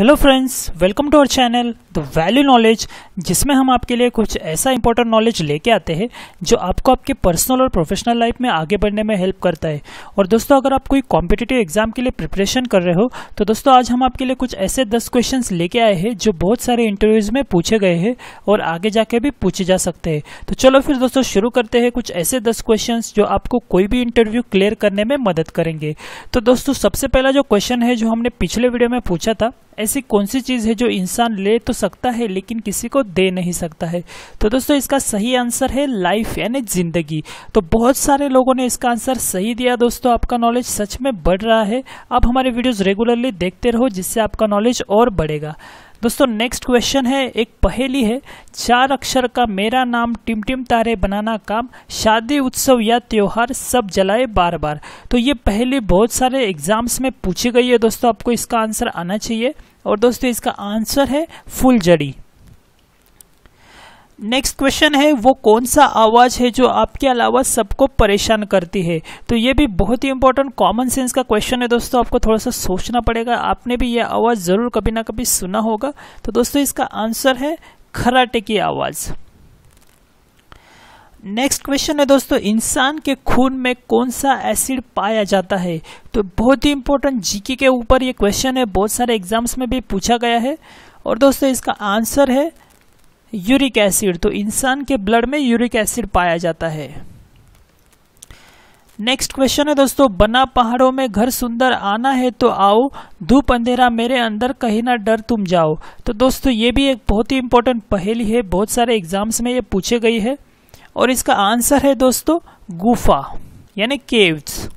hello friends welcome to our channel the value knowledge जिसमें हम आपके लिए कुछ ऐसा इंपॉर्टेंट नॉलेज लेके आते हैं जो आपको आपके पर्सनल और प्रोफेशनल लाइफ में आगे बढ़ने में हेल्प करता है और दोस्तों अगर आप कोई कॉम्पिटेटिव एग्जाम के लिए प्रिपरेशन कर रहे हो तो दोस्तों आज हम आपके लिए कुछ ऐसे दस क्वेश्चन लेके आए हैं जो बहुत सारे इंटरव्यूज़ में पूछे गए हैं और आगे जाके भी पूछे जा सकते हैं तो चलो फिर दोस्तों शुरू करते हैं कुछ ऐसे दस क्वेश्चन जो आपको कोई भी इंटरव्यू क्लियर करने में मदद करेंगे तो दोस्तों सबसे पहला जो क्वेश्चन है जो हमने पिछले वीडियो में पूछा था ऐसी कौन सी चीज़ है जो इंसान ले तो सकता है लेकिन किसी को दे नहीं सकता है तो दोस्तों इसका सही आंसर है लाइफ यानी ज़िंदगी तो बहुत सारे लोगों ने इसका आंसर सही दिया दोस्तों आपका नॉलेज सच में बढ़ रहा है आप हमारे वीडियोज़ रेगुलरली देखते रहो जिससे आपका नॉलेज और बढ़ेगा दोस्तों नेक्स्ट क्वेश्चन है एक पहेली है चार अक्षर का मेरा नाम टिमटिम तारे बनाना काम शादी उत्सव या त्यौहार सब जलाए बार बार तो ये पहेली बहुत सारे एग्जाम्स में पूछी गई है दोस्तों आपको इसका आंसर आना चाहिए और दोस्तों इसका आंसर है फुलजड़ी नेक्स्ट क्वेश्चन है वो कौन सा आवाज़ है जो आपके अलावा सबको परेशान करती है तो ये भी बहुत ही इंपॉर्टेंट कॉमन सेंस का क्वेश्चन है दोस्तों आपको थोड़ा सा सोचना पड़ेगा आपने भी ये आवाज़ ज़रूर कभी ना कभी सुना होगा तो दोस्तों इसका आंसर है खराटे की आवाज़ नेक्स्ट क्वेश्चन है दोस्तों इंसान के खून में कौन सा एसिड पाया जाता है तो बहुत ही इंपॉर्टेंट जीके के ऊपर ये क्वेश्चन है बहुत सारे एग्जाम्स में भी पूछा गया है और दोस्तों इसका आंसर है यूरिक एसिड तो इंसान के ब्लड में यूरिक एसिड पाया जाता है नेक्स्ट क्वेश्चन है दोस्तों बना पहाड़ों में घर सुंदर आना है तो आओ धूप अंधेरा मेरे अंदर कहीं ना डर तुम जाओ तो दोस्तों ये भी एक बहुत ही इंपॉर्टेंट पहेली है बहुत सारे एग्जाम्स में ये पूछे गई है और इसका आंसर है दोस्तों गुफा यानी केव्स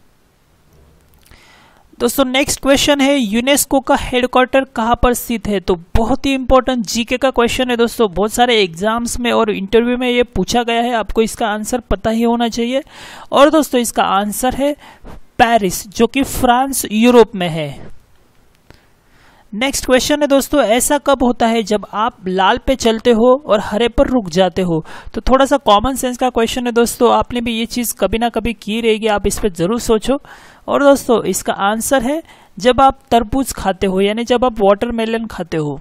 दोस्तों नेक्स्ट क्वेश्चन है यूनेस्को का हेडक्वार्टर कहाँ पर स्थित है तो बहुत ही इंपॉर्टेंट जीके का क्वेश्चन है दोस्तों बहुत सारे एग्जाम्स में और इंटरव्यू में ये पूछा गया है आपको इसका आंसर पता ही होना चाहिए और दोस्तों इसका आंसर है पेरिस जो कि फ्रांस यूरोप में है नेक्स्ट क्वेश्चन है दोस्तों ऐसा कब होता है जब आप लाल पे चलते हो और हरे पर रुक जाते हो तो थोड़ा सा कॉमन सेंस का क्वेश्चन है दोस्तों आपने भी ये चीज़ कभी ना कभी की रहेगी आप इस पर ज़रूर सोचो और दोस्तों इसका आंसर है जब आप तरबूज खाते हो यानी जब आप वाटरमेलन खाते हो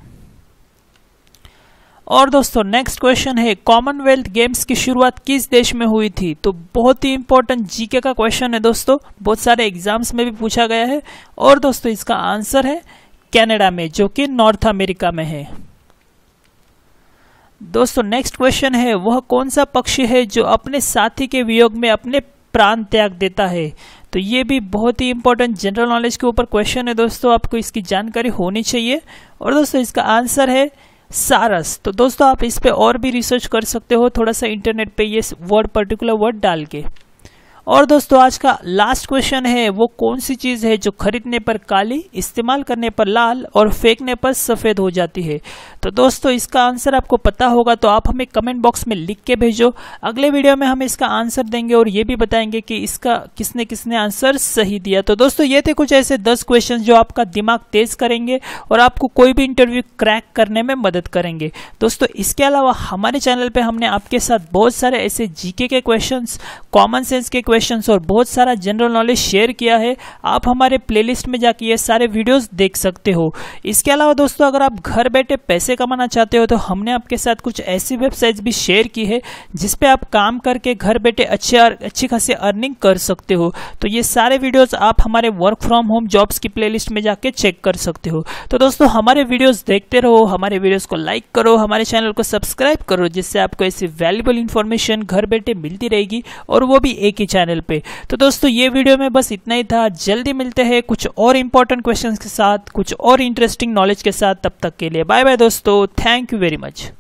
और दोस्तों नेक्स्ट क्वेश्चन है कॉमनवेल्थ गेम्स की शुरुआत किस देश में हुई थी तो बहुत ही इंपॉर्टेंट जीके का क्वेश्चन है दोस्तों बहुत सारे एग्जाम्स में भी पूछा गया है और दोस्तों इसका आंसर है कनाडा में जो कि नॉर्थ अमेरिका में है दोस्तों नेक्स्ट क्वेश्चन है वह कौन सा पक्षी है जो अपने साथी के वियोग में अपने प्राण त्याग देता है तो ये भी बहुत ही इंपॉर्टेंट जनरल नॉलेज के ऊपर क्वेश्चन है दोस्तों आपको इसकी जानकारी होनी चाहिए और दोस्तों इसका आंसर है सारस तो दोस्तों आप इस पर और भी रिसर्च कर सकते हो थोड़ा सा इंटरनेट पे ये वर्ड पर्टिकुलर वर्ड डाल के और दोस्तों आज का लास्ट क्वेश्चन है वो कौन सी चीज़ है जो खरीदने पर काली इस्तेमाल करने पर लाल और फेंकने पर सफ़ेद हो जाती है तो दोस्तों इसका आंसर आपको पता होगा तो आप हमें कमेंट बॉक्स में लिख के भेजो अगले वीडियो में हम इसका आंसर देंगे और ये भी बताएंगे कि इसका किसने किसने आंसर सही दिया तो दोस्तों ये थे कुछ ऐसे दस क्वेश्चन जो आपका दिमाग तेज करेंगे और आपको कोई भी इंटरव्यू क्रैक करने में मदद करेंगे दोस्तों इसके अलावा हमारे चैनल पर हमने आपके साथ बहुत सारे ऐसे जीके के क्वेश्चन कॉमन सेंस के क्वेश्चंस और बहुत सारा जनरल नॉलेज शेयर किया है आप हमारे प्लेलिस्ट में जाके ये सारे वीडियोस देख सकते हो इसके अलावा दोस्तों अगर आप घर बैठे पैसे कमाना चाहते हो तो हमने आपके साथ कुछ ऐसी वेबसाइट्स भी शेयर की है जिसपे आप काम करके घर बैठे अच्छे अच्छी खासी अर्निंग कर सकते हो तो ये सारे वीडियोस आप हमारे वर्क फ्रॉम होम जॉब्स की प्लेलिस्ट में जाके चेक कर सकते हो तो दोस्तों हमारे वीडियोस देखते रहो हमारे वीडियोस को लाइक करो हमारे चैनल को सब्सक्राइब करो जिससे आपको ऐसी वैल्यूबल इन्फॉर्मेशन घर बैठे मिलती रहेगी और वो भी एक ही चैनल चैनल पे तो दोस्तों ये वीडियो में बस इतना ही था जल्दी मिलते हैं कुछ और इंपॉर्टेंट क्वेश्चन के साथ कुछ और इंटरेस्टिंग नॉलेज के साथ तब तक के लिए बाय बाय दोस्तों थैंक यू वेरी मच